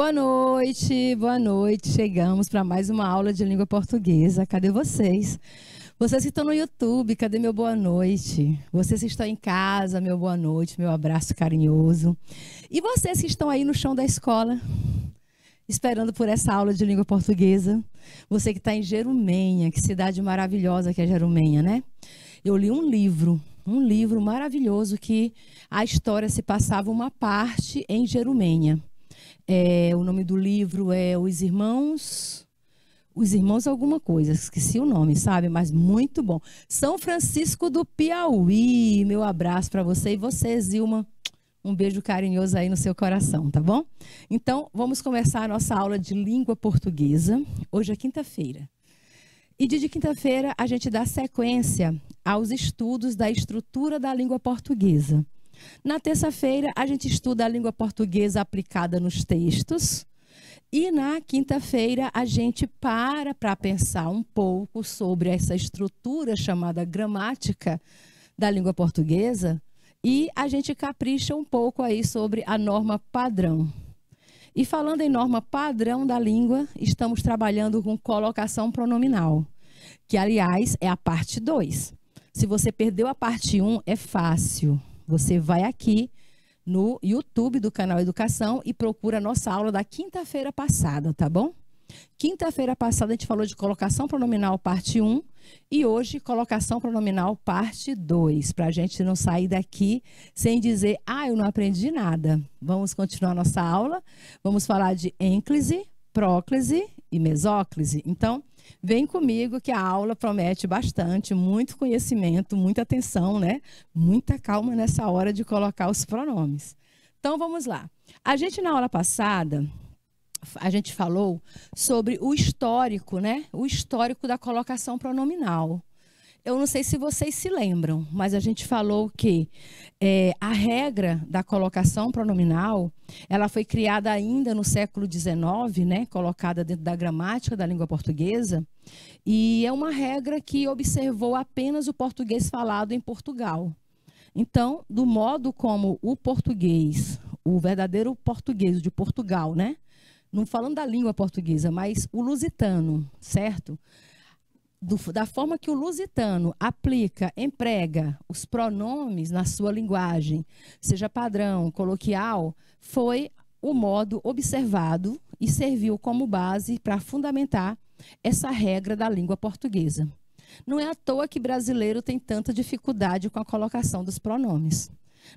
Boa noite, boa noite. Chegamos para mais uma aula de língua portuguesa. Cadê vocês? Vocês que estão no YouTube, cadê meu boa noite? Vocês que estão em casa, meu boa noite, meu abraço carinhoso. E vocês que estão aí no chão da escola, esperando por essa aula de língua portuguesa. Você que está em Jerumenha, que cidade maravilhosa que é Jerumenha, né? Eu li um livro, um livro maravilhoso que a história se passava uma parte em Jerumenha. É, o nome do livro é Os Irmãos. Os Irmãos Alguma Coisa, esqueci o nome, sabe? Mas muito bom. São Francisco do Piauí, meu abraço para você e você, Zilma. Um beijo carinhoso aí no seu coração, tá bom? Então, vamos começar a nossa aula de língua portuguesa. Hoje é quinta-feira. E dia de quinta-feira a gente dá sequência aos estudos da estrutura da língua portuguesa. Na terça-feira, a gente estuda a língua portuguesa aplicada nos textos. E na quinta-feira, a gente para para pensar um pouco sobre essa estrutura chamada gramática da língua portuguesa. E a gente capricha um pouco aí sobre a norma padrão. E falando em norma padrão da língua, estamos trabalhando com colocação pronominal, que aliás é a parte 2. Se você perdeu a parte 1, um, é fácil. Você vai aqui no YouTube do canal Educação e procura a nossa aula da quinta-feira passada, tá bom? Quinta-feira passada a gente falou de colocação pronominal parte 1 e hoje colocação pronominal parte 2, para a gente não sair daqui sem dizer, ah, eu não aprendi nada. Vamos continuar nossa aula, vamos falar de ênclise, próclise e mesóclise. Então, Vem comigo que a aula promete bastante, muito conhecimento, muita atenção, né? Muita calma nessa hora de colocar os pronomes. Então vamos lá. A gente na aula passada a gente falou sobre o histórico, né? O histórico da colocação pronominal. Eu não sei se vocês se lembram, mas a gente falou que é, a regra da colocação pronominal, ela foi criada ainda no século XIX, né, colocada dentro da gramática da língua portuguesa, e é uma regra que observou apenas o português falado em Portugal. Então, do modo como o português, o verdadeiro português de Portugal, né, não falando da língua portuguesa, mas o lusitano, certo? do, da forma que o lusitano aplica, emprega os pronomes na sua linguagem, seja padrão, coloquial, foi o modo observado e serviu como base para fundamentar essa regra da língua portuguesa. Não é à toa que brasileiro tem tanta dificuldade com a colocação dos pronomes.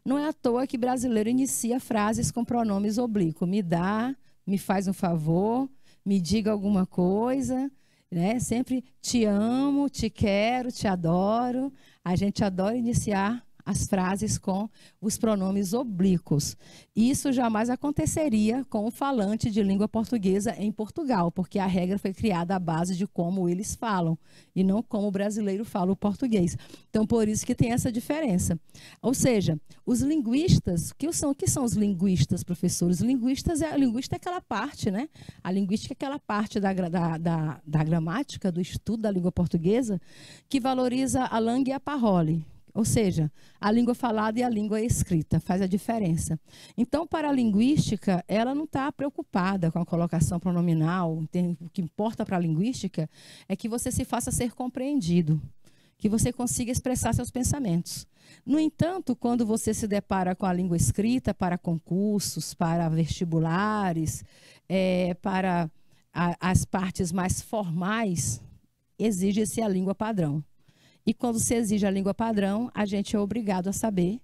Não é à toa que brasileiro inicia frases com pronomes oblíquos. Me dá, me faz um favor, me diga alguma coisa, né? Sempre te amo, te quero, te adoro. A gente adora iniciar as frases com os pronomes oblíquos. Isso jamais aconteceria com o falante de língua portuguesa em Portugal, porque a regra foi criada à base de como eles falam e não como o brasileiro fala o português. Então, por isso que tem essa diferença. Ou seja, os linguistas, que são, que são os linguistas, professores? Linguistas é, linguista é aquela parte, né? A linguística é aquela parte da, da, da, da gramática, do estudo da língua portuguesa, que valoriza a langue e a parole, ou seja, a língua falada e a língua escrita faz a diferença. Então, para a linguística, ela não está preocupada com a colocação pronominal. O que importa para a linguística é que você se faça ser compreendido, que você consiga expressar seus pensamentos. No entanto, quando você se depara com a língua escrita para concursos, para vestibulares, é, para a, as partes mais formais, exige-se a língua padrão. E quando se exige a língua padrão, a gente é obrigado a saber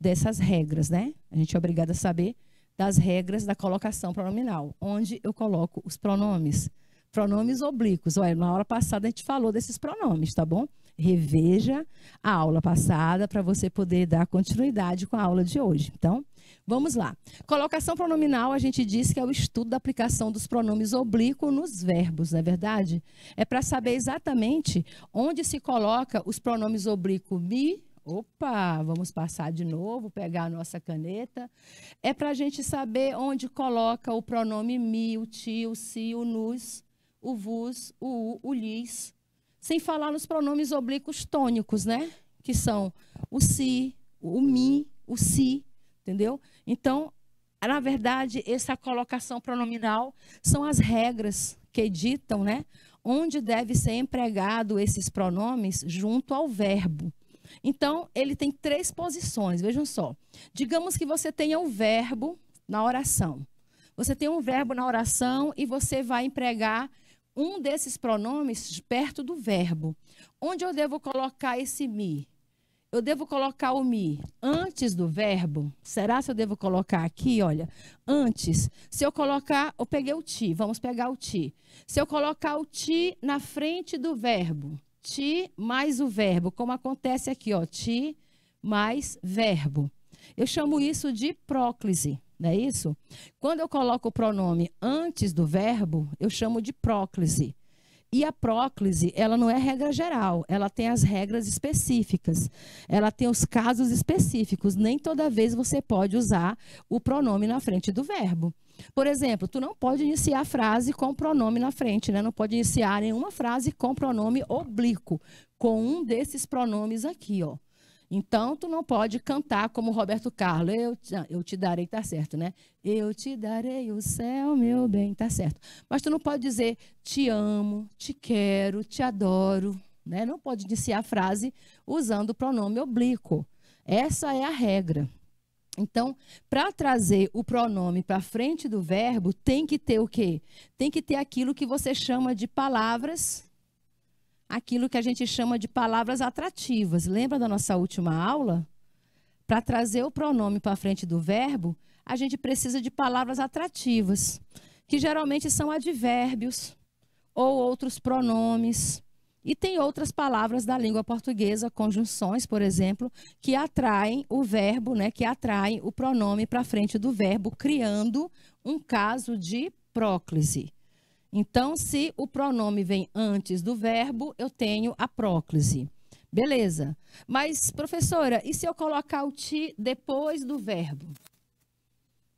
dessas regras, né? A gente é obrigado a saber das regras da colocação pronominal, onde eu coloco os pronomes. Pronomes oblíquos. Olha, na aula passada a gente falou desses pronomes, tá bom? Reveja a aula passada para você poder dar continuidade com a aula de hoje. Então, vamos lá. Colocação pronominal, a gente diz que é o estudo da aplicação dos pronomes oblíquos nos verbos, não é verdade? É para saber exatamente onde se coloca os pronomes oblíquo me, Opa, vamos passar de novo, pegar a nossa caneta. É para a gente saber onde coloca o pronome me, o ti, o si, o nos, o vos, o u, o lis, sem falar nos pronomes oblíquos tônicos, né? Que são o si, o mi, o si, entendeu? Então, na verdade, essa colocação pronominal são as regras que ditam, né? Onde deve ser empregado esses pronomes junto ao verbo. Então, ele tem três posições, vejam só. Digamos que você tenha o um verbo na oração. Você tem um verbo na oração e você vai empregar um desses pronomes perto do verbo. Onde eu devo colocar esse me? Eu devo colocar o me antes do verbo? Será se eu devo colocar aqui, olha, antes? Se eu colocar, eu peguei o ti, vamos pegar o ti. Se eu colocar o ti na frente do verbo, ti mais o verbo, como acontece aqui, ó, ti mais verbo. Eu chamo isso de próclise. Não é isso? Quando eu coloco o pronome antes do verbo, eu chamo de próclise. E a próclise, ela não é regra geral, ela tem as regras específicas, ela tem os casos específicos. Nem toda vez você pode usar o pronome na frente do verbo. Por exemplo, tu não pode iniciar a frase com pronome na frente, né? Não pode iniciar nenhuma frase com pronome oblíquo, com um desses pronomes aqui, ó. Então, tu não pode cantar como Roberto Carlos. Eu, ah, eu te darei, tá certo, né? Eu te darei o céu, meu bem, tá certo. Mas tu não pode dizer te amo, te quero, te adoro. Né? Não pode iniciar a frase usando o pronome oblíquo. Essa é a regra. Então, para trazer o pronome para frente do verbo, tem que ter o quê? Tem que ter aquilo que você chama de palavras aquilo que a gente chama de palavras atrativas. Lembra da nossa última aula? Para trazer o pronome para frente do verbo, a gente precisa de palavras atrativas, que geralmente são advérbios ou outros pronomes. E tem outras palavras da língua portuguesa, conjunções, por exemplo, que atraem o verbo, né, que atraem o pronome para frente do verbo, criando um caso de próclise. Então, se o pronome vem antes do verbo, eu tenho a próclise. Beleza. Mas, professora, e se eu colocar o ti depois do verbo?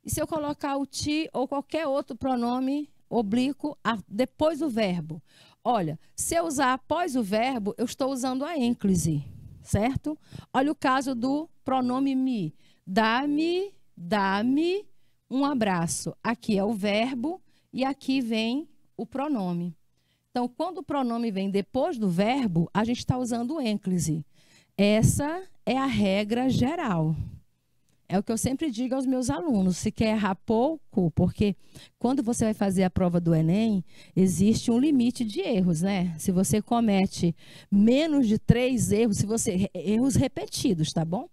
E se eu colocar o ti ou qualquer outro pronome oblíquo a, depois do verbo? Olha, se eu usar após o verbo, eu estou usando a ênclise, certo? Olha o caso do pronome me. Dá-me, dá-me um abraço. Aqui é o verbo e aqui vem o pronome. Então, quando o pronome vem depois do verbo, a gente está usando ênclise. Essa é a regra geral. É o que eu sempre digo aos meus alunos: se quer errar pouco, porque quando você vai fazer a prova do Enem, existe um limite de erros, né? Se você comete menos de três erros, se você erros repetidos, tá bom?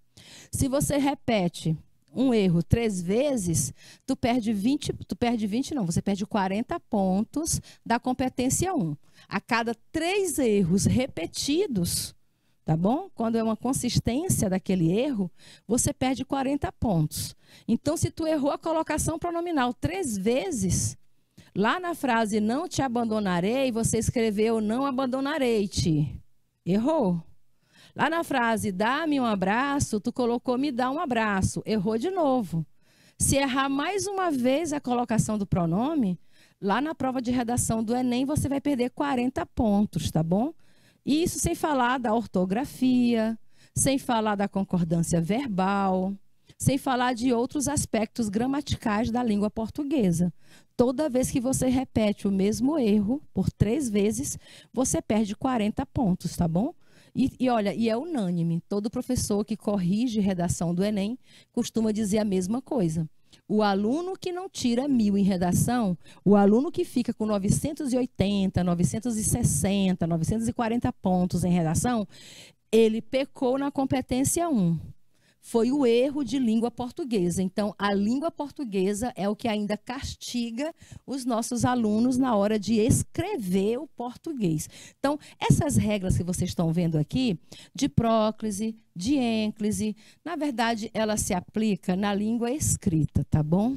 Se você repete um erro três vezes, tu perde 20, tu perde 20 não, você perde 40 pontos da competência 1. A cada três erros repetidos, tá bom? Quando é uma consistência daquele erro, você perde 40 pontos. Então, se tu errou a colocação pronominal três vezes, lá na frase não te abandonarei, você escreveu não abandonarei-te. Errou. Lá na frase dá-me um abraço, tu colocou me dá um abraço. Errou de novo. Se errar mais uma vez a colocação do pronome, lá na prova de redação do Enem você vai perder 40 pontos, tá bom? E isso sem falar da ortografia, sem falar da concordância verbal, sem falar de outros aspectos gramaticais da língua portuguesa. Toda vez que você repete o mesmo erro por três vezes, você perde 40 pontos, tá bom? E, e olha, e é unânime. Todo professor que corrige redação do Enem costuma dizer a mesma coisa. O aluno que não tira mil em redação, o aluno que fica com 980, 960, 940 pontos em redação, ele pecou na competência 1 foi o erro de língua portuguesa. Então, a língua portuguesa é o que ainda castiga os nossos alunos na hora de escrever o português. Então, essas regras que vocês estão vendo aqui, de próclise, de ênclise, na verdade, ela se aplica na língua escrita, tá bom?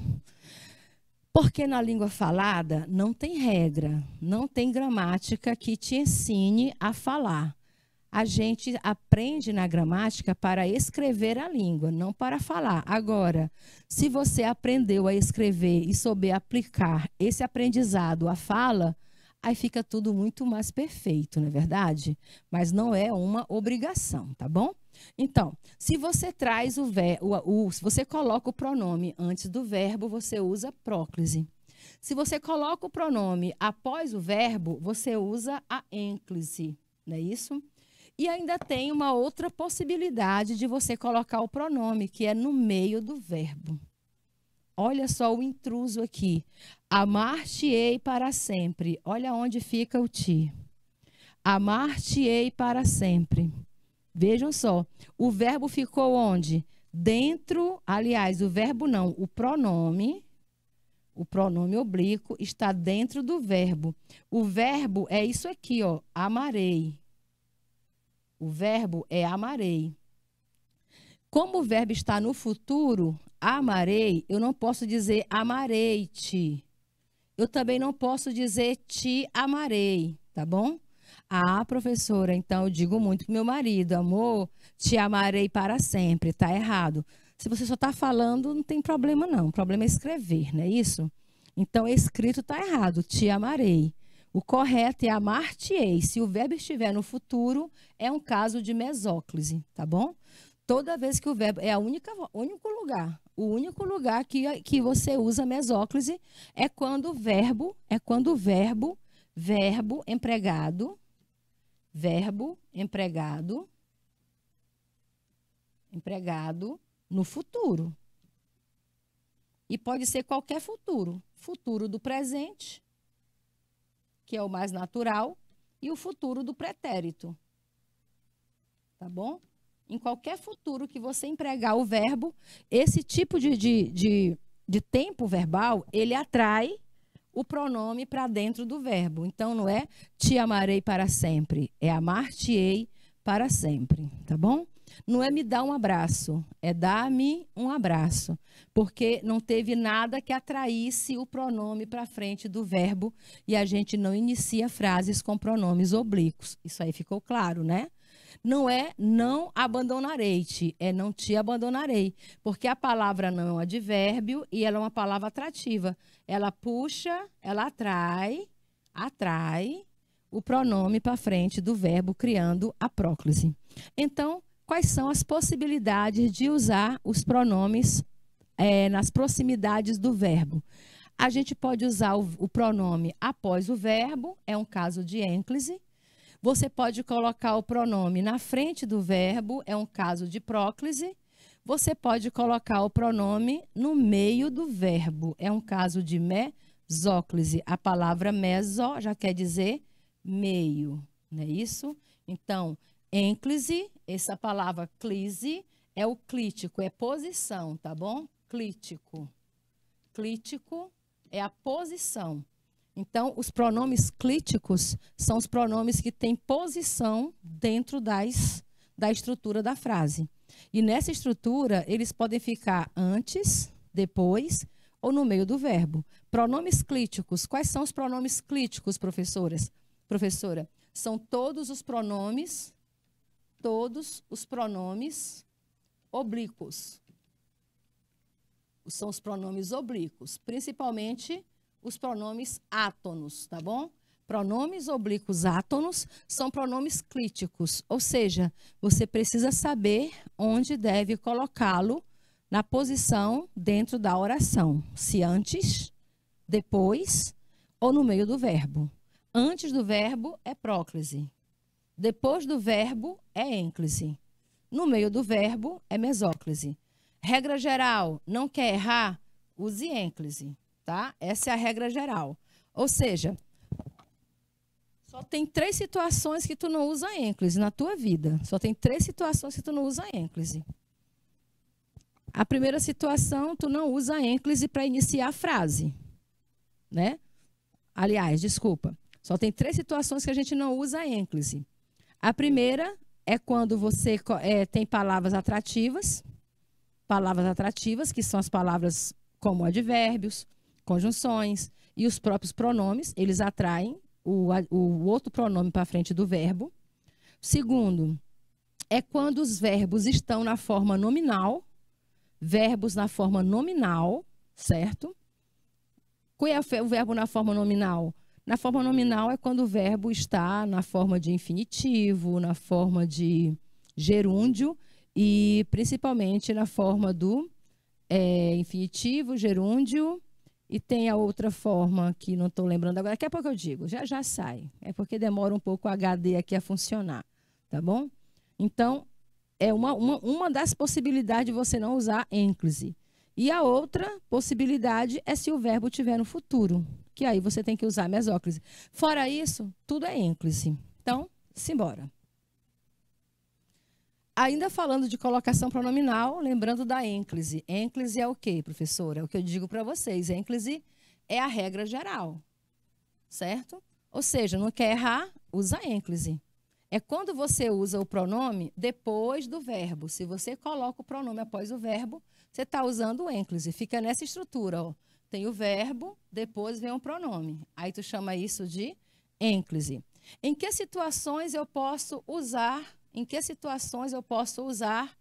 Porque na língua falada não tem regra, não tem gramática que te ensine a falar a gente aprende na gramática para escrever a língua, não para falar. Agora, se você aprendeu a escrever e souber aplicar esse aprendizado à fala, aí fica tudo muito mais perfeito, não é verdade? Mas não é uma obrigação, tá bom? Então, se você traz o verbo, se você coloca o pronome antes do verbo, você usa próclise. Se você coloca o pronome após o verbo, você usa a ênclise, não é isso? E ainda tem uma outra possibilidade de você colocar o pronome, que é no meio do verbo. Olha só o intruso aqui. Amar-te-ei para sempre. Olha onde fica o ti. Amar-te-ei para sempre. Vejam só, o verbo ficou onde? Dentro, aliás, o verbo não, o pronome, o pronome oblíquo está dentro do verbo. O verbo é isso aqui, ó, amarei. O verbo é amarei. Como o verbo está no futuro, amarei, eu não posso dizer amarei-te. Eu também não posso dizer te amarei, tá bom? Ah, professora, então eu digo muito pro meu marido, amor, te amarei para sempre, tá errado. Se você só está falando, não tem problema não. O problema é escrever, não é isso? Então, escrito está errado, te amarei. O correto é amar-te-ei. Se o verbo estiver no futuro, é um caso de mesóclise, tá bom? Toda vez que o verbo é a única único lugar, o único lugar que, que você usa mesóclise é quando o verbo, é quando o verbo, verbo empregado, verbo empregado, empregado no futuro. E pode ser qualquer futuro, futuro do presente, que é o mais natural, e o futuro do pretérito. Tá bom? Em qualquer futuro que você empregar o verbo, esse tipo de, de, de, de tempo verbal, ele atrai o pronome para dentro do verbo. Então, não é te amarei para sempre, é amar-te-ei para sempre, tá bom? Não é me dar um abraço, é dar-me um abraço. Porque não teve nada que atraísse o pronome para frente do verbo e a gente não inicia frases com pronomes oblíquos. Isso aí ficou claro, né? Não é não abandonarei-te, é não te abandonarei. Porque a palavra não é um advérbio e ela é uma palavra atrativa. Ela puxa, ela atrai, atrai o pronome para frente do verbo, criando a próclise. Então, quais são as possibilidades de usar os pronomes é, nas proximidades do verbo. A gente pode usar o, o pronome após o verbo, é um caso de ênclise. Você pode colocar o pronome na frente do verbo, é um caso de próclise. Você pode colocar o pronome no meio do verbo, é um caso de mesóclise. A palavra meso já quer dizer meio, não é isso? Então, Ênclise, essa palavra clise é o clítico, é posição, tá bom? Clítico. Clítico é a posição. Então, os pronomes clíticos são os pronomes que têm posição dentro das, da estrutura da frase. E nessa estrutura, eles podem ficar antes, depois ou no meio do verbo. Pronomes clíticos. Quais são os pronomes clíticos, professoras? Professora, são todos os pronomes todos os pronomes oblíquos. São os pronomes oblíquos, principalmente os pronomes átonos, tá bom? Pronomes oblíquos átonos são pronomes clíticos. ou seja, você precisa saber onde deve colocá-lo na posição dentro da oração, se antes, depois ou no meio do verbo. Antes do verbo é próclise, depois do verbo é ênclise. No meio do verbo é mesóclise. Regra geral, não quer errar? Use ênclise, tá? Essa é a regra geral. Ou seja, só tem três situações que tu não usa ênclise na tua vida. Só tem três situações que tu não usa ênclise. A primeira situação, tu não usa ênclise para iniciar a frase, né? Aliás, desculpa. Só tem três situações que a gente não usa ênclise. A primeira é quando você é, tem palavras atrativas, palavras atrativas, que são as palavras como advérbios, conjunções e os próprios pronomes, eles atraem o, o outro pronome para frente do verbo. Segundo, é quando os verbos estão na forma nominal, verbos na forma nominal, certo? Qual é o verbo na forma nominal? Na forma nominal é quando o verbo está na forma de infinitivo, na forma de gerúndio e principalmente na forma do é, infinitivo, gerúndio. E tem a outra forma que não estou lembrando agora. Daqui a pouco eu digo, já já sai. É porque demora um pouco o HD aqui a funcionar, tá bom? Então, é uma, uma, uma das possibilidades de você não usar ênclise. E a outra possibilidade é se o verbo tiver no futuro que aí você tem que usar a mesóclise. Fora isso, tudo é ênclise. Então, simbora. Ainda falando de colocação pronominal, lembrando da ênclise. Ênclise é o quê, professora? É o que eu digo para vocês. Ênclise é a regra geral, certo? Ou seja, não quer errar, usa ênclise. É quando você usa o pronome depois do verbo. Se você coloca o pronome após o verbo, você está usando ênclise. Fica nessa estrutura, ó tem o verbo, depois vem o pronome. Aí tu chama isso de ênclise. Em que situações eu posso usar? Em que situações eu posso usar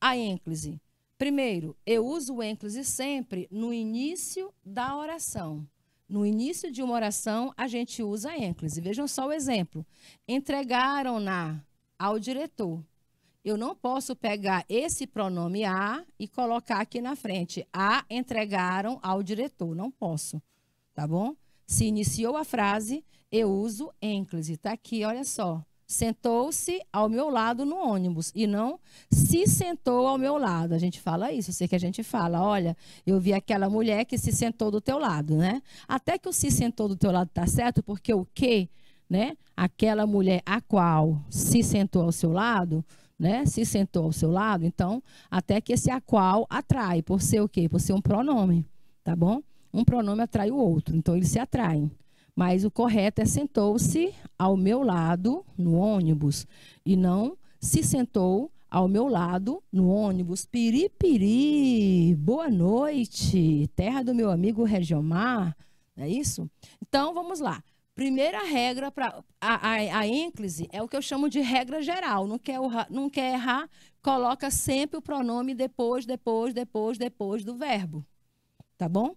a ênclise? Primeiro, eu uso o ênclise sempre no início da oração. No início de uma oração, a gente usa a ênclise. Vejam só o exemplo. Entregaram-na ao diretor eu não posso pegar esse pronome a e colocar aqui na frente. A entregaram ao diretor. Não posso. Tá bom? Se iniciou a frase, eu uso ênclise. Está aqui, olha só. Sentou-se ao meu lado no ônibus e não se sentou ao meu lado. A gente fala isso, eu sei que a gente fala, olha, eu vi aquela mulher que se sentou do teu lado, né? Até que o se sentou do teu lado tá certo, porque o que, né? Aquela mulher a qual se sentou ao seu lado, né, se sentou ao seu lado, então, até que esse a qual atrai, por ser o quê? Por ser um pronome, tá bom? Um pronome atrai o outro, então eles se atraem. Mas o correto é sentou-se ao meu lado no ônibus e não se sentou ao meu lado no ônibus. Piripiri, boa noite, terra do meu amigo Regiomar, é isso? Então, vamos lá. Primeira regra para a, a, a ênclise é o que eu chamo de regra geral. Não quer, não quer errar, coloca sempre o pronome depois, depois, depois, depois do verbo. Tá bom?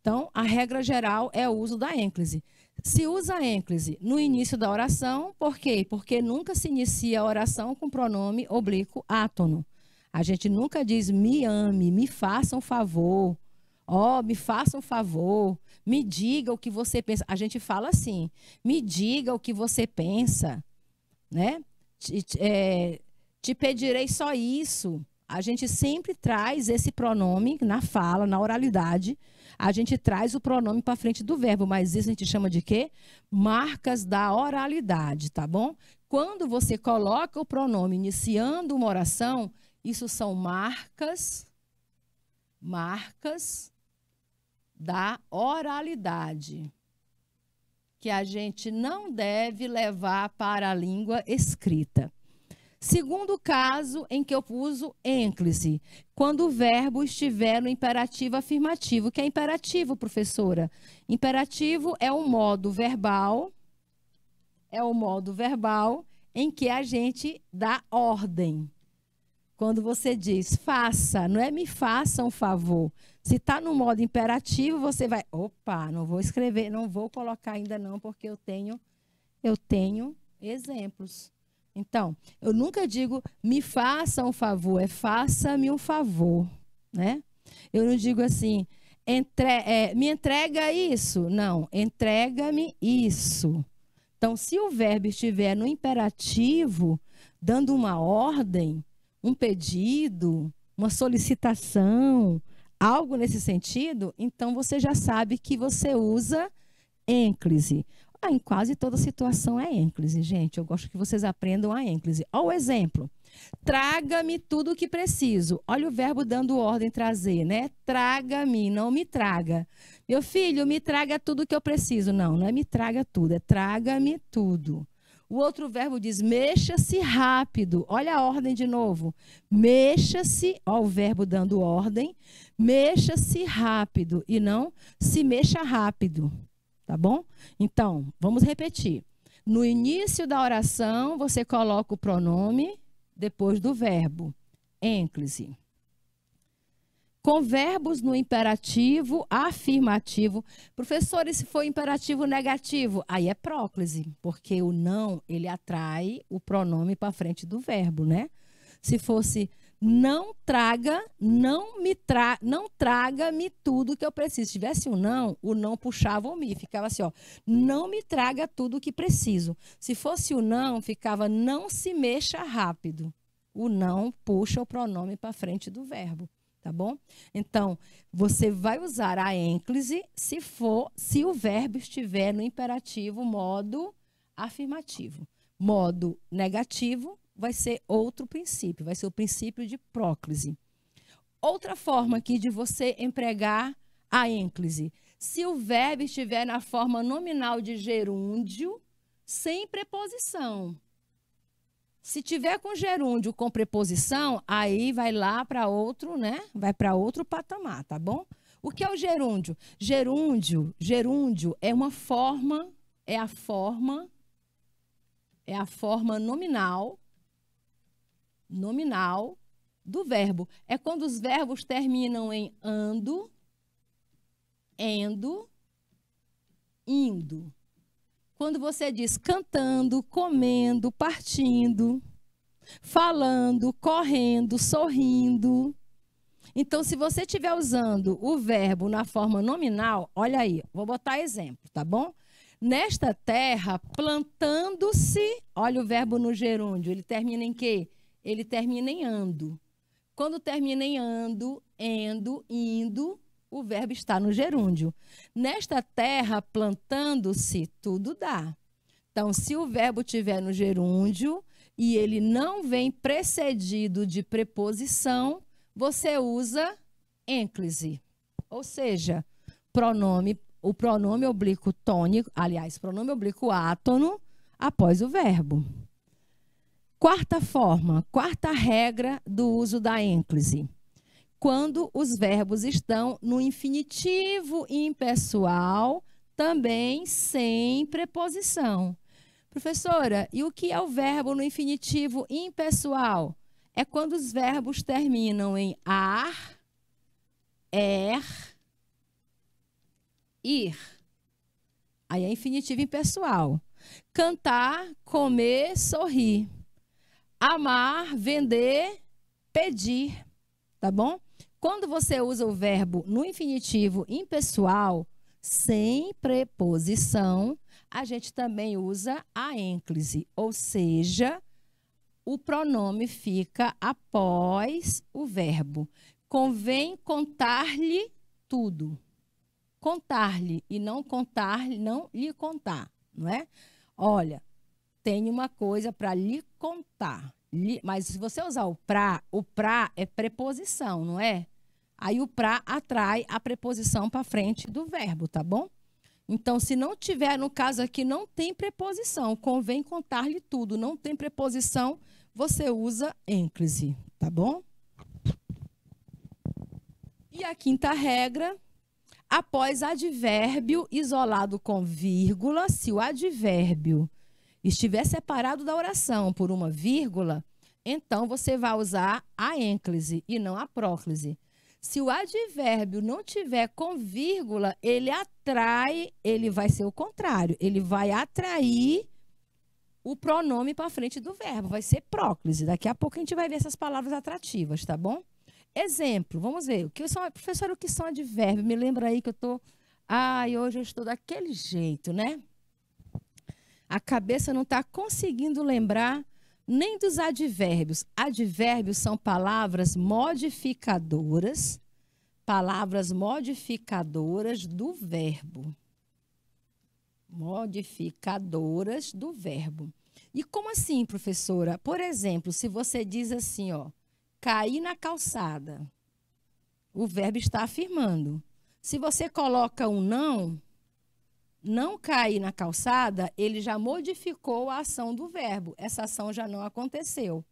Então, a regra geral é o uso da ênclise. Se usa a ênclise no início da oração, por quê? Porque nunca se inicia a oração com pronome oblíquo átono. A gente nunca diz me ame, me faça um favor, ó, oh, me faça um favor, me diga o que você pensa. A gente fala assim: me diga o que você pensa, né? Te, é, te pedirei só isso. A gente sempre traz esse pronome na fala, na oralidade. A gente traz o pronome para frente do verbo, mas isso a gente chama de quê? Marcas da oralidade, tá bom? Quando você coloca o pronome iniciando uma oração, isso são marcas, marcas da oralidade, que a gente não deve levar para a língua escrita. Segundo caso em que eu uso ênclise, quando o verbo estiver no imperativo afirmativo. O que é imperativo, professora? Imperativo é o modo verbal, é o modo verbal em que a gente dá ordem. Quando você diz faça, não é me faça um favor, se está no modo imperativo, você vai, opa, não vou escrever, não vou colocar ainda não, porque eu tenho eu tenho exemplos. Então, eu nunca digo me faça um favor, é faça-me um favor, né? Eu não digo assim, entre, é, me entrega isso, não, entrega-me isso. Então, se o verbo estiver no imperativo, dando uma ordem, um pedido, uma solicitação, algo nesse sentido, então você já sabe que você usa ênclise. Ah, em quase toda situação é ênclise, gente. Eu gosto que vocês aprendam a ênclise. Olha o exemplo. Traga-me tudo o que preciso. Olha o verbo dando ordem trazer, né? Traga-me, não me traga. Meu filho, me traga tudo o que eu preciso. Não, não é me traga tudo, é traga-me tudo. O outro verbo diz: mexa-se rápido. Olha a ordem de novo. Mexa-se, ó, o verbo dando ordem. Mexa-se rápido e não se mexa rápido. Tá bom? Então, vamos repetir. No início da oração, você coloca o pronome depois do verbo. Ênclise com verbos no imperativo afirmativo. Professor, e se for imperativo negativo? Aí é próclise, porque o não, ele atrai o pronome para frente do verbo, né? Se fosse não traga, não me tra, não traga-me tudo que eu preciso. Se tivesse um não, o não puxava o me, ficava assim, ó, não me traga tudo o que preciso. Se fosse o não, ficava não se mexa rápido. O não puxa o pronome para frente do verbo tá bom? Então, você vai usar a ênclise se for, se o verbo estiver no imperativo modo afirmativo. Modo negativo vai ser outro princípio, vai ser o princípio de próclise. Outra forma aqui de você empregar a ênclise. Se o verbo estiver na forma nominal de gerúndio, sem preposição. Se tiver com gerúndio com preposição, aí vai lá para outro, né? Vai para outro patamar, tá bom? O que é o gerúndio? Gerúndio, gerúndio é uma forma, é a forma é a forma nominal nominal do verbo. É quando os verbos terminam em ando, endo, indo. Quando você diz cantando, comendo, partindo, falando, correndo, sorrindo. Então, se você estiver usando o verbo na forma nominal, olha aí, vou botar exemplo, tá bom? Nesta terra, plantando-se, olha o verbo no gerúndio, ele termina em quê? Ele termina em ando. Quando termina em ando, endo, indo, o verbo está no gerúndio. Nesta terra, plantando-se, tudo dá. Então, se o verbo tiver no gerúndio e ele não vem precedido de preposição, você usa ênclise. Ou seja, pronome, o pronome oblíquo tônico, aliás, pronome oblíquo átono após o verbo. Quarta forma, quarta regra do uso da ênclise quando os verbos estão no infinitivo impessoal, também sem preposição. Professora, e o que é o verbo no infinitivo impessoal? É quando os verbos terminam em ar, er, ir. Aí é infinitivo impessoal. Cantar, comer, sorrir. Amar, vender, pedir. Tá bom? Quando você usa o verbo no infinitivo impessoal, sem preposição, a gente também usa a ênclise, ou seja, o pronome fica após o verbo. Convém contar-lhe tudo. Contar-lhe e não contar, não lhe contar, não é? Olha, tem uma coisa para lhe contar. Mas se você usar o pra, o pra é preposição, não é? Aí o pra atrai a preposição para frente do verbo, tá bom? Então, se não tiver, no caso aqui, não tem preposição, convém contar-lhe tudo. Não tem preposição, você usa ênclise, tá bom? E a quinta regra, após advérbio isolado com vírgula, se o advérbio estiver separado da oração por uma vírgula, então você vai usar a ênclise e não a próclise. Se o advérbio não tiver com vírgula, ele atrai, ele vai ser o contrário. Ele vai atrair o pronome para frente do verbo. Vai ser próclise. Daqui a pouco a gente vai ver essas palavras atrativas, tá bom? Exemplo, vamos ver. O que são, professora, o que são advérbios? Me lembra aí que eu estou. Ai, hoje eu estou daquele jeito, né? A cabeça não está conseguindo lembrar nem dos advérbios. Advérbios são palavras modificadoras, palavras modificadoras do verbo. Modificadoras do verbo. E como assim, professora? Por exemplo, se você diz assim, ó, cair na calçada, o verbo está afirmando. Se você coloca um não, não cair na calçada, ele já modificou a ação do verbo. Essa ação já não aconteceu.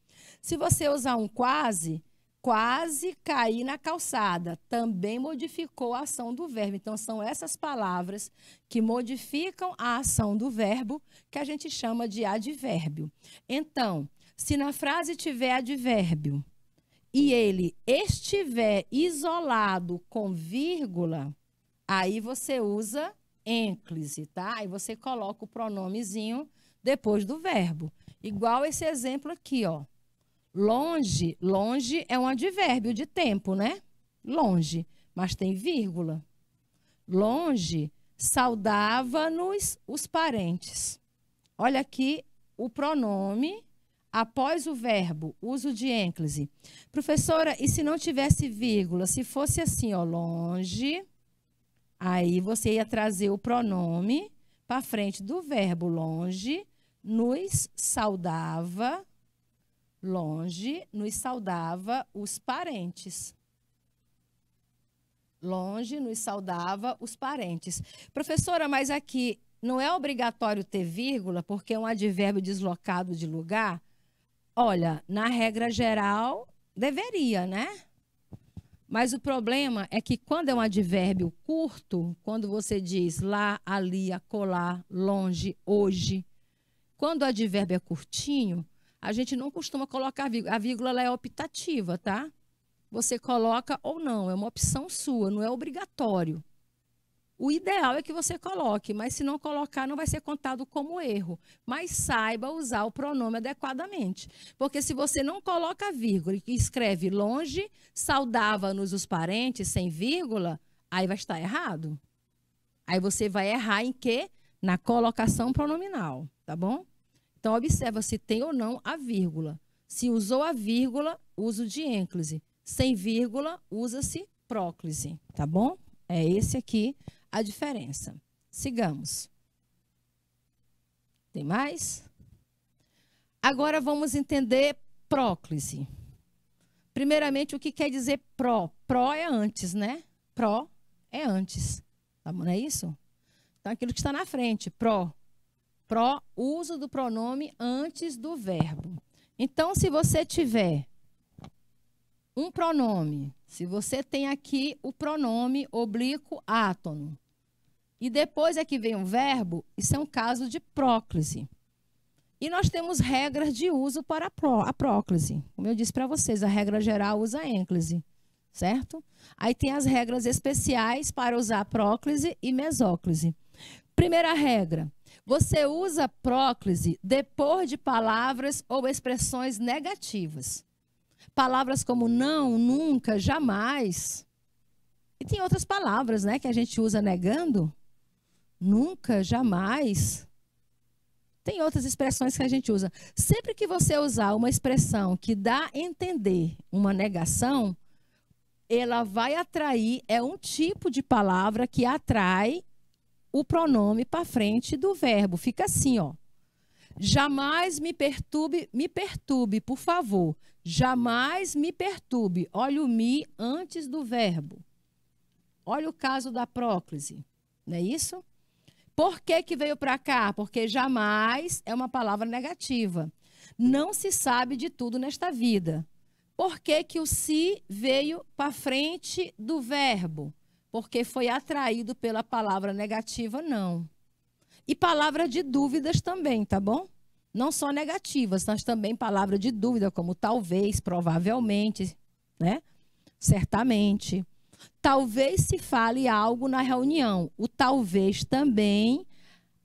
Se você usar um quase, quase cair na calçada, também modificou a ação do verbo. Então, são essas palavras que modificam a ação do verbo que a gente chama de advérbio. Então, se na frase tiver advérbio e ele estiver isolado com vírgula, aí você usa ênclise, tá? Aí você coloca o pronomezinho depois do verbo. Igual esse exemplo aqui, ó. Longe, longe é um advérbio de tempo, né? Longe, mas tem vírgula. Longe saudava-nos os parentes. Olha aqui o pronome após o verbo, uso de ênclise. Professora, e se não tivesse vírgula, se fosse assim, ó, longe, Aí você ia trazer o pronome para frente do verbo longe, nos saudava, longe, nos saudava os parentes. Longe, nos saudava os parentes. Professora, mas aqui não é obrigatório ter vírgula, porque é um advérbio deslocado de lugar? Olha, na regra geral, deveria, né? Mas o problema é que quando é um advérbio curto, quando você diz lá, ali, acolá, longe, hoje, quando o advérbio é curtinho, a gente não costuma colocar a vírgula. A vírgula ela é optativa, tá? Você coloca ou não, é uma opção sua, não é obrigatório. O ideal é que você coloque, mas se não colocar, não vai ser contado como erro. Mas saiba usar o pronome adequadamente. Porque se você não coloca vírgula e escreve longe, saudava-nos os parentes sem vírgula, aí vai estar errado. Aí você vai errar em quê? Na colocação pronominal, tá bom? Então observa se tem ou não a vírgula. Se usou a vírgula, uso de ênclise. Sem vírgula, usa-se próclise, tá bom? É esse aqui a diferença. Sigamos. Tem mais? Agora vamos entender próclise. Primeiramente, o que quer dizer pró? Pró é antes, né? Pró é antes. tá bom Não é isso? Então, aquilo que está na frente, pró. Pró, uso do pronome antes do verbo. Então, se você tiver um pronome, se você tem aqui o pronome oblíquo átono, e depois é que vem um verbo, isso é um caso de próclise. E nós temos regras de uso para a, próclise. Como eu disse para vocês, a regra geral usa ênclise, certo? Aí tem as regras especiais para usar próclise e mesóclise. Primeira regra, você usa próclise depois de palavras ou expressões negativas. Palavras como não, nunca, jamais. E tem outras palavras, né, que a gente usa negando, nunca, jamais. Tem outras expressões que a gente usa. Sempre que você usar uma expressão que dá a entender uma negação, ela vai atrair, é um tipo de palavra que atrai o pronome para frente do verbo. Fica assim, ó. Jamais me perturbe, me perturbe, por favor. Jamais me perturbe. Olha o me antes do verbo. Olha o caso da próclise, não é isso? Por que, que veio para cá? Porque jamais é uma palavra negativa. Não se sabe de tudo nesta vida. Por que, que o se veio para frente do verbo? Porque foi atraído pela palavra negativa, não. E palavra de dúvidas também, tá bom? Não só negativas, mas também palavra de dúvida, como talvez, provavelmente, né? Certamente. Talvez se fale algo na reunião. O talvez também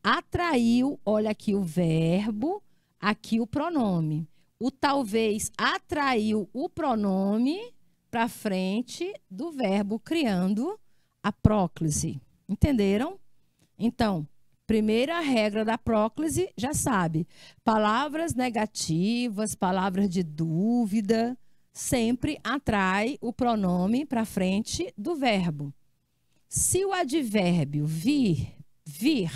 atraiu, olha aqui o verbo, aqui o pronome. O talvez atraiu o pronome para frente do verbo criando a próclise. Entenderam? Então, primeira regra da próclise, já sabe, palavras negativas, palavras de dúvida, sempre atrai o pronome para frente do verbo. Se o advérbio vir, vir,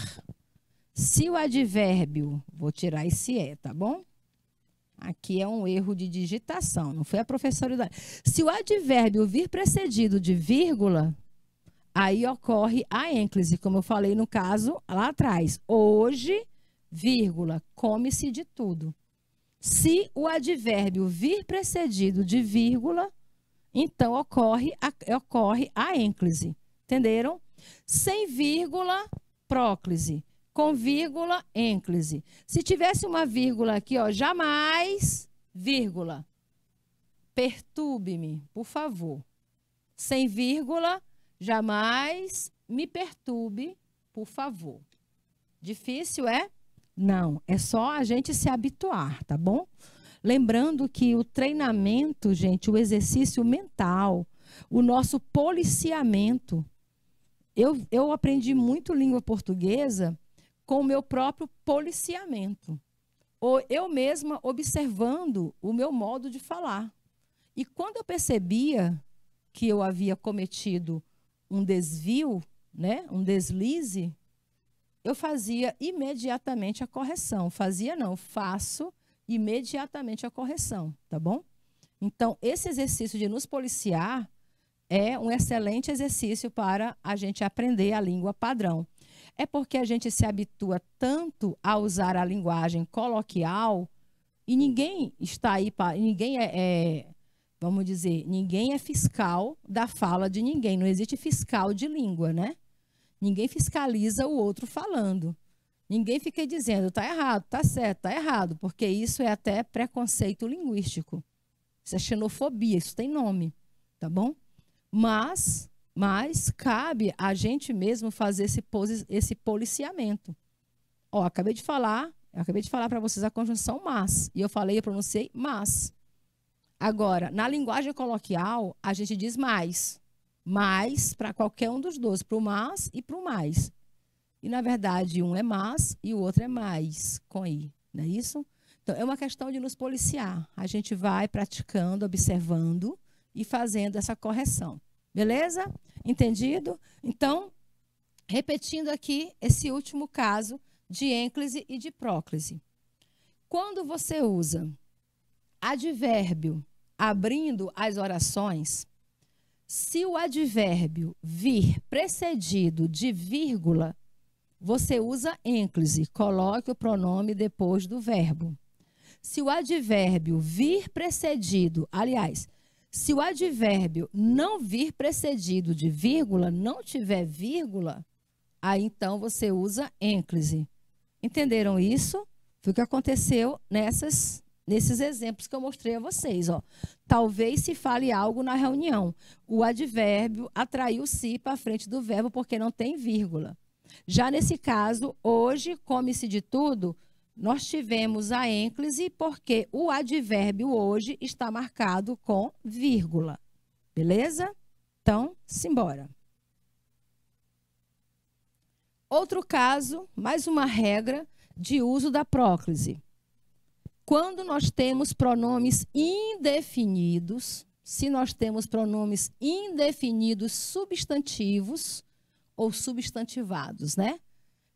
se o advérbio, vou tirar esse é, tá bom? Aqui é um erro de digitação, não foi a professora. Se o advérbio vir precedido de vírgula, aí ocorre a ênclise, como eu falei no caso lá atrás. Hoje, vírgula, come-se de tudo. Se o advérbio vir precedido de vírgula, então ocorre a, ocorre a ênclise. Entenderam? Sem vírgula, próclise. Com vírgula, ênclise. Se tivesse uma vírgula aqui, ó, jamais, vírgula. Perturbe-me, por favor. Sem vírgula, jamais me perturbe, por favor. Difícil é? Não, é só a gente se habituar, tá bom? Lembrando que o treinamento, gente, o exercício mental, o nosso policiamento. Eu, eu aprendi muito língua portuguesa com o meu próprio policiamento. Ou eu mesma observando o meu modo de falar. E quando eu percebia que eu havia cometido um desvio, né, um deslize, eu fazia imediatamente a correção. Fazia não, faço imediatamente a correção, tá bom? Então, esse exercício de nos policiar é um excelente exercício para a gente aprender a língua padrão. É porque a gente se habitua tanto a usar a linguagem coloquial e ninguém está aí para. Ninguém é, é, Vamos dizer, ninguém é fiscal da fala de ninguém. Não existe fiscal de língua, né? Ninguém fiscaliza o outro falando. Ninguém fica dizendo, está errado, está certo, está errado, porque isso é até preconceito linguístico. Isso é xenofobia, isso tem nome, tá bom? Mas, mas cabe a gente mesmo fazer esse, esse policiamento. Ó, acabei de falar, acabei de falar para vocês a conjunção mas, e eu falei, eu pronunciei mas. Agora, na linguagem coloquial, a gente diz mais mais para qualquer um dos dois, para o mas e para o mais. E, na verdade, um é mas e o outro é mais, com i, não é isso? Então, é uma questão de nos policiar. A gente vai praticando, observando e fazendo essa correção. Beleza? Entendido? Então, repetindo aqui esse último caso de ênclise e de próclise. Quando você usa advérbio abrindo as orações, se o advérbio vir precedido de vírgula, você usa ênclise, coloque o pronome depois do verbo. Se o advérbio vir precedido, aliás, se o advérbio não vir precedido de vírgula, não tiver vírgula, aí então você usa ênclise. Entenderam isso? Foi o que aconteceu nessas nesses exemplos que eu mostrei a vocês. Ó. Talvez se fale algo na reunião. O advérbio atraiu-se para frente do verbo porque não tem vírgula. Já nesse caso, hoje, come-se de tudo, nós tivemos a ênclise porque o advérbio hoje está marcado com vírgula. Beleza? Então, simbora. Outro caso, mais uma regra de uso da próclise. Quando nós temos pronomes indefinidos, se nós temos pronomes indefinidos substantivos ou substantivados, né?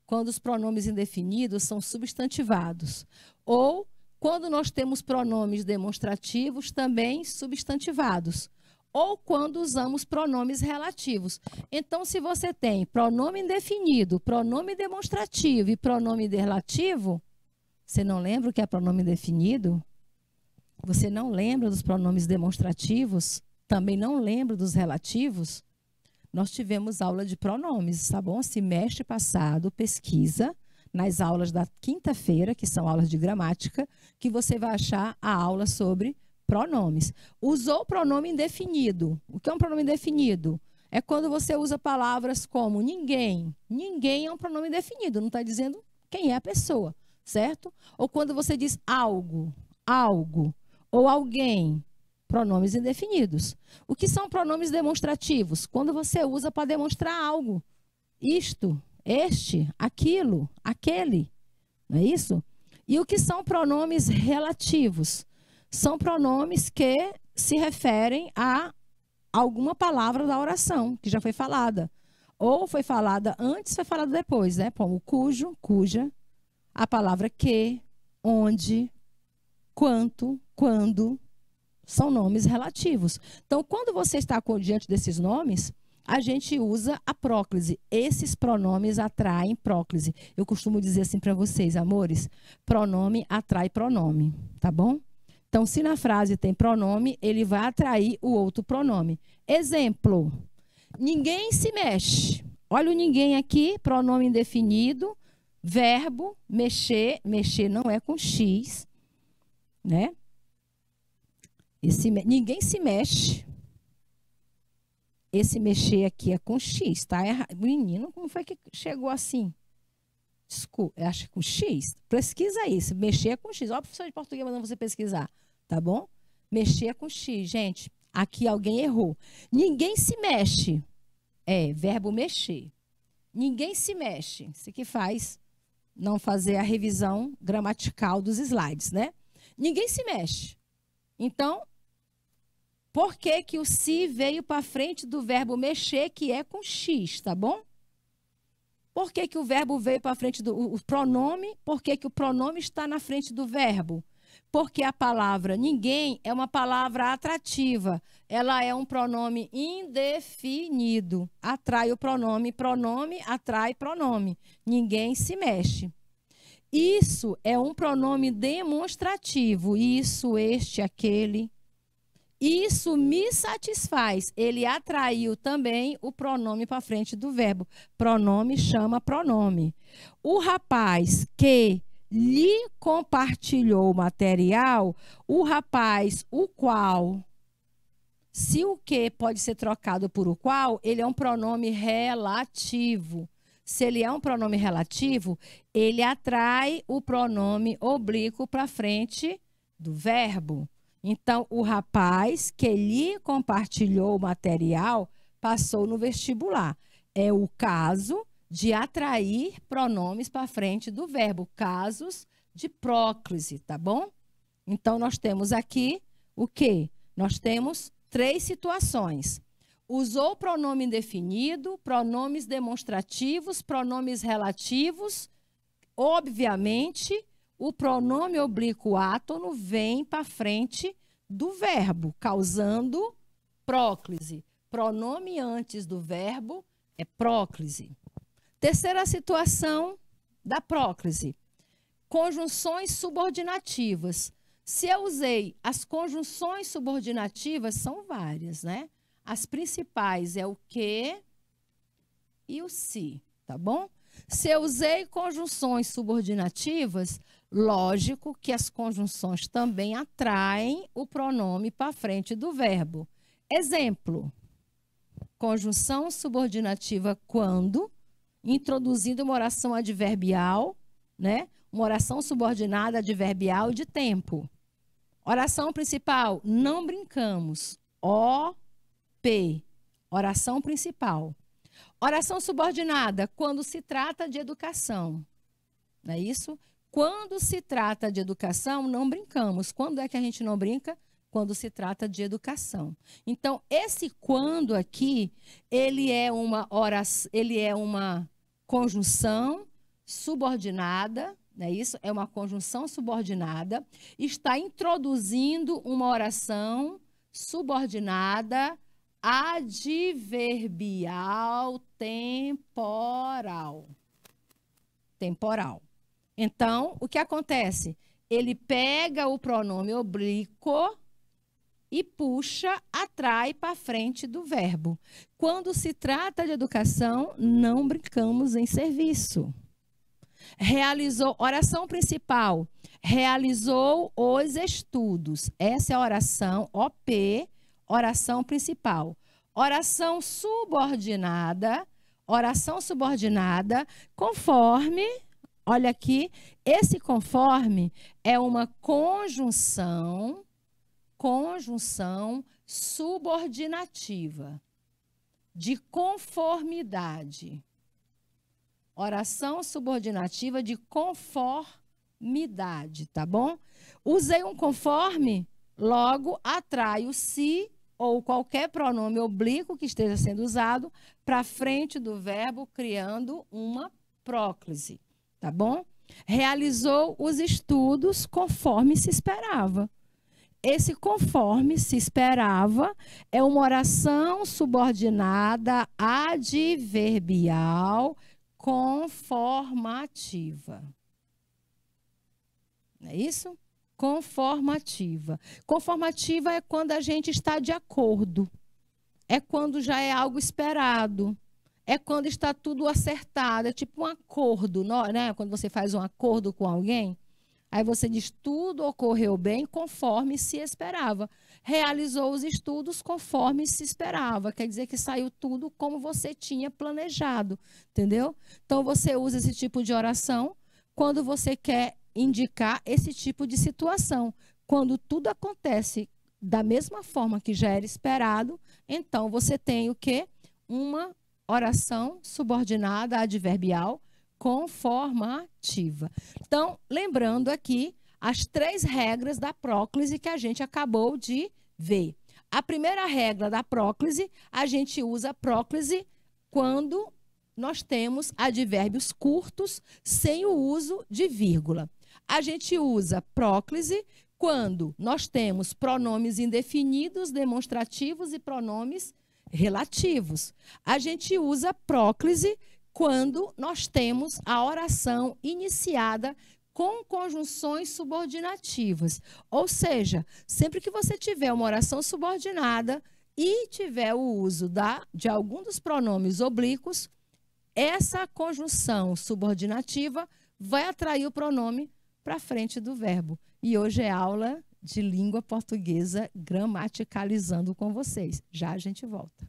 Quando os pronomes indefinidos são substantivados. Ou quando nós temos pronomes demonstrativos também substantivados. Ou quando usamos pronomes relativos. Então, se você tem pronome indefinido, pronome demonstrativo e pronome relativo, você não lembra o que é pronome definido? Você não lembra dos pronomes demonstrativos? Também não lembra dos relativos? Nós tivemos aula de pronomes, tá bom? Semestre passado, pesquisa nas aulas da quinta-feira, que são aulas de gramática, que você vai achar a aula sobre pronomes. Usou pronome indefinido. O que é um pronome indefinido? É quando você usa palavras como ninguém. Ninguém é um pronome indefinido, não está dizendo quem é a pessoa certo? Ou quando você diz algo, algo, ou alguém, pronomes indefinidos. O que são pronomes demonstrativos? Quando você usa para demonstrar algo. Isto, este, aquilo, aquele. Não é isso? E o que são pronomes relativos? São pronomes que se referem a alguma palavra da oração, que já foi falada. Ou foi falada antes, foi falada depois, né? Como cujo, cuja, a palavra que, onde, quanto, quando são nomes relativos. Então, quando você está diante desses nomes, a gente usa a próclise. Esses pronomes atraem próclise. Eu costumo dizer assim para vocês, amores: pronome atrai pronome, tá bom? Então, se na frase tem pronome, ele vai atrair o outro pronome. Exemplo: ninguém se mexe. Olha o ninguém aqui, pronome indefinido. Verbo, mexer, mexer não é com X, né? Esse, ninguém se mexe. Esse mexer aqui é com X, tá? menino, como foi que chegou assim? Desculpa, acho que é com X? Pesquisa isso, mexer é com X. Ó, professor de português mandando você pesquisar, tá bom? Mexer é com X, gente. Aqui alguém errou. Ninguém se mexe. É, verbo mexer. Ninguém se mexe. Isso que faz não fazer a revisão gramatical dos slides, né? Ninguém se mexe. Então, por que que o se veio para frente do verbo mexer, que é com x, tá bom? Por que que o verbo veio para frente do o pronome? Por que que o pronome está na frente do verbo? porque a palavra ninguém é uma palavra atrativa, ela é um pronome indefinido. Atrai o pronome, pronome atrai pronome. Ninguém se mexe. Isso é um pronome demonstrativo. Isso, este, aquele. Isso me satisfaz. Ele atraiu também o pronome para frente do verbo. Pronome chama pronome. O rapaz que lhe compartilhou o material, o rapaz, o qual, se o que pode ser trocado por o qual, ele é um pronome relativo. Se ele é um pronome relativo, ele atrai o pronome oblíquo para frente do verbo. Então, o rapaz que lhe compartilhou o material passou no vestibular. É o caso de atrair pronomes para frente do verbo, casos de próclise, tá bom? Então, nós temos aqui o quê? Nós temos três situações. Usou pronome indefinido, pronomes demonstrativos, pronomes relativos. Obviamente, o pronome oblíquo átono vem para frente do verbo, causando próclise. Pronome antes do verbo é próclise. Terceira situação da próclise: conjunções subordinativas. Se eu usei as conjunções subordinativas, são várias, né? As principais é o que e o se, tá bom? Se eu usei conjunções subordinativas, lógico que as conjunções também atraem o pronome para frente do verbo. Exemplo: conjunção subordinativa quando introduzindo uma oração adverbial, né? Uma oração subordinada adverbial de tempo. Oração principal, não brincamos. O P. Oração principal. Oração subordinada, quando se trata de educação. Não é isso? Quando se trata de educação, não brincamos. Quando é que a gente não brinca? Quando se trata de educação. Então, esse quando aqui, ele é uma oração, ele é uma conjunção subordinada, não é isso? É uma conjunção subordinada. Está introduzindo uma oração subordinada adverbial temporal. Temporal. Então, o que acontece? Ele pega o pronome oblíquo e puxa, atrai para frente do verbo. Quando se trata de educação, não brincamos em serviço. Realizou, oração principal, realizou os estudos. Essa é a oração OP, oração principal. Oração subordinada, oração subordinada, conforme, olha aqui, esse conforme é uma conjunção conjunção subordinativa de conformidade. Oração subordinativa de conformidade, tá bom? Usei um conforme, logo atrai o si, ou qualquer pronome oblíquo que esteja sendo usado para frente do verbo, criando uma próclise, tá bom? Realizou os estudos conforme se esperava. Esse conforme se esperava é uma oração subordinada adverbial conformativa. é isso? Conformativa. Conformativa é quando a gente está de acordo. É quando já é algo esperado é quando está tudo acertado, é tipo um acordo, né? Quando você faz um acordo com alguém, Aí você diz: tudo ocorreu bem conforme se esperava. Realizou os estudos conforme se esperava. Quer dizer que saiu tudo como você tinha planejado. Entendeu? Então você usa esse tipo de oração quando você quer indicar esse tipo de situação. Quando tudo acontece da mesma forma que já era esperado, então você tem o que? Uma oração subordinada adverbial conformativa. Então, lembrando aqui as três regras da próclise que a gente acabou de ver. A primeira regra da próclise, a gente usa próclise quando nós temos advérbios curtos sem o uso de vírgula. A gente usa próclise quando nós temos pronomes indefinidos, demonstrativos e pronomes relativos. A gente usa próclise quando nós temos a oração iniciada com conjunções subordinativas. Ou seja, sempre que você tiver uma oração subordinada e tiver o uso da, de algum dos pronomes oblíquos, essa conjunção subordinativa vai atrair o pronome para frente do verbo. E hoje é aula de língua portuguesa gramaticalizando com vocês. Já a gente volta.